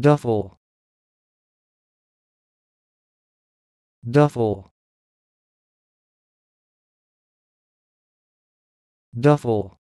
duffel duffel duffel